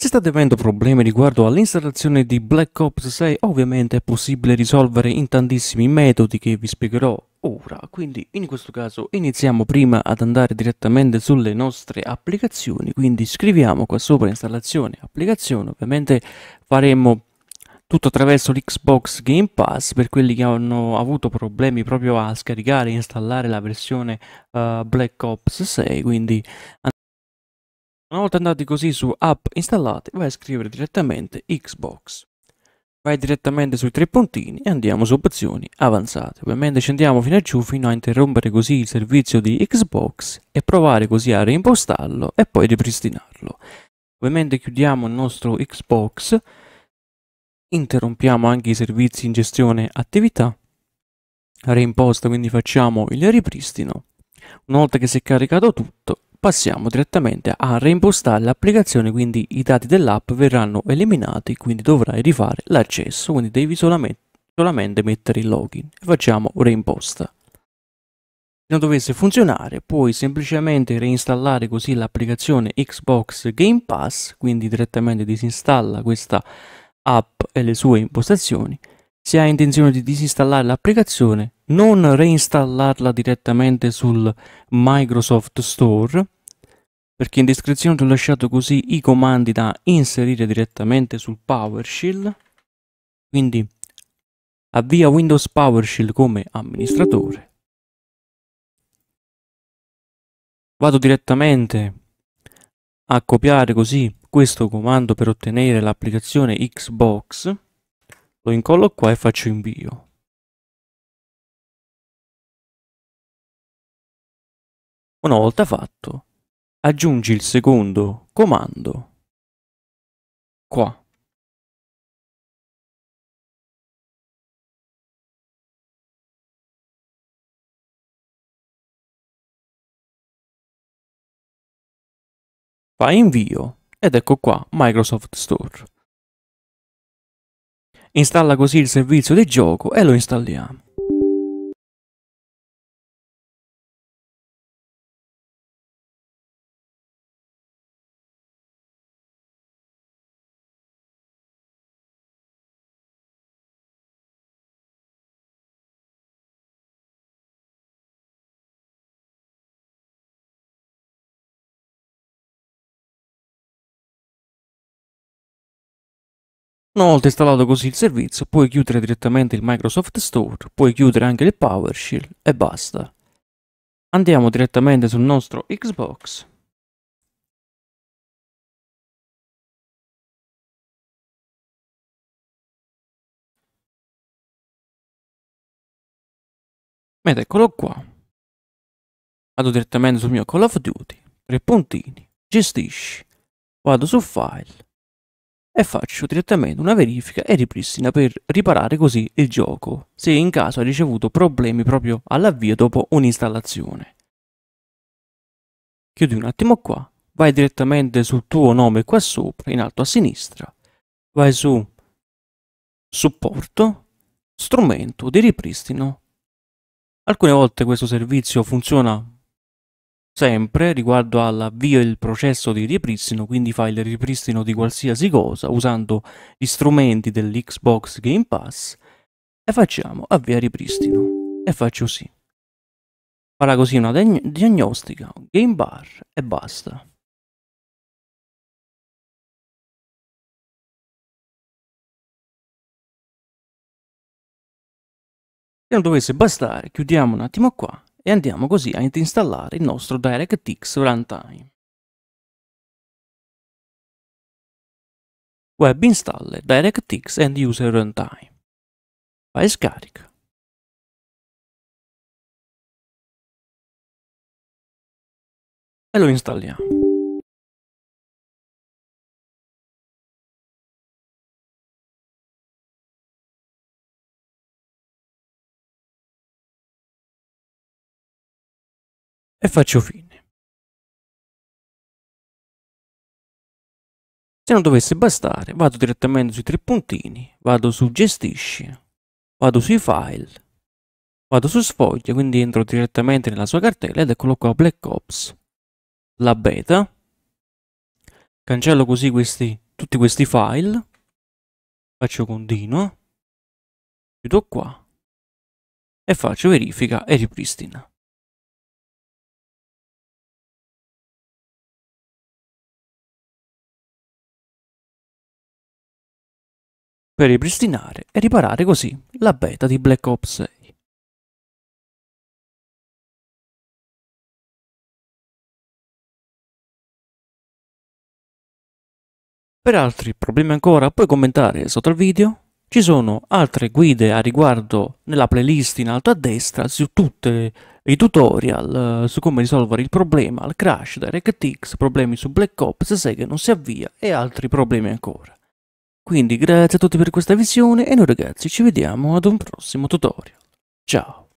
Se state avendo problemi riguardo all'installazione di Black Ops 6, ovviamente è possibile risolvere in tantissimi metodi che vi spiegherò ora, quindi in questo caso iniziamo prima ad andare direttamente sulle nostre applicazioni, quindi scriviamo qua sopra installazione applicazione, ovviamente faremo tutto attraverso l'Xbox Game Pass per quelli che hanno avuto problemi proprio a scaricare e installare la versione uh, Black Ops 6, quindi una volta andati così su app installate vai a scrivere direttamente Xbox. Vai direttamente sui tre puntini e andiamo su opzioni avanzate. Ovviamente scendiamo fino a giù fino a interrompere così il servizio di Xbox e provare così a reimpostarlo e poi ripristinarlo. Ovviamente chiudiamo il nostro Xbox, interrompiamo anche i servizi in gestione attività, reimposta quindi facciamo il ripristino. Una volta che si è caricato tutto passiamo direttamente a reimpostare l'applicazione quindi i dati dell'app verranno eliminati quindi dovrai rifare l'accesso quindi devi solamente, solamente mettere il login facciamo reimposta se non dovesse funzionare puoi semplicemente reinstallare così l'applicazione Xbox Game Pass quindi direttamente disinstalla questa app e le sue impostazioni se hai intenzione di disinstallare l'applicazione, non reinstallarla direttamente sul Microsoft Store, perché in descrizione ti ho lasciato così i comandi da inserire direttamente sul PowerShell. Quindi avvia Windows PowerShell come amministratore. Vado direttamente a copiare così questo comando per ottenere l'applicazione Xbox lo incollo qua e faccio invio. Una volta fatto, aggiungi il secondo comando qua. Fai invio ed ecco qua Microsoft Store. Installa così il servizio di gioco e lo installiamo. Una volta installato così il servizio puoi chiudere direttamente il Microsoft Store, puoi chiudere anche il PowerShell e basta. Andiamo direttamente sul nostro Xbox. Ed eccolo qua. Vado direttamente sul mio Call of Duty, tre puntini, gestisci, vado su File, e faccio direttamente una verifica e ripristina per riparare così il gioco, se in caso ha ricevuto problemi proprio all'avvio dopo un'installazione. Chiudi un attimo qua, vai direttamente sul tuo nome qua sopra, in alto a sinistra, vai su supporto, strumento di ripristino. Alcune volte questo servizio funziona sempre riguardo all'avvio del processo di ripristino, quindi fai il ripristino di qualsiasi cosa usando gli strumenti dell'Xbox Game Pass e facciamo avvia ripristino e faccio sì. Farà così una diagnostica, un game bar e basta. Se non dovesse bastare, chiudiamo un attimo qua e andiamo così a installare il nostro DirectX Runtime. Web install DirectX End User Runtime. Fai scarica. E lo installiamo. e faccio fine. Se non dovesse bastare, vado direttamente sui tre puntini, vado su gestisci, vado sui file, vado su sfoglia, quindi entro direttamente nella sua cartella ed eccolo qua Black Ops, la beta, cancello così questi, tutti questi file, faccio continua, chiudo qua e faccio verifica e ripristina. per ripristinare e riparare così la beta di Black Ops 6. Per altri problemi ancora puoi commentare sotto al video, ci sono altre guide a riguardo nella playlist in alto a destra su tutti i tutorial eh, su come risolvere il problema al crash da RectX, problemi su Black Ops 6 che non si avvia e altri problemi ancora. Quindi grazie a tutti per questa visione e noi ragazzi ci vediamo ad un prossimo tutorial. Ciao!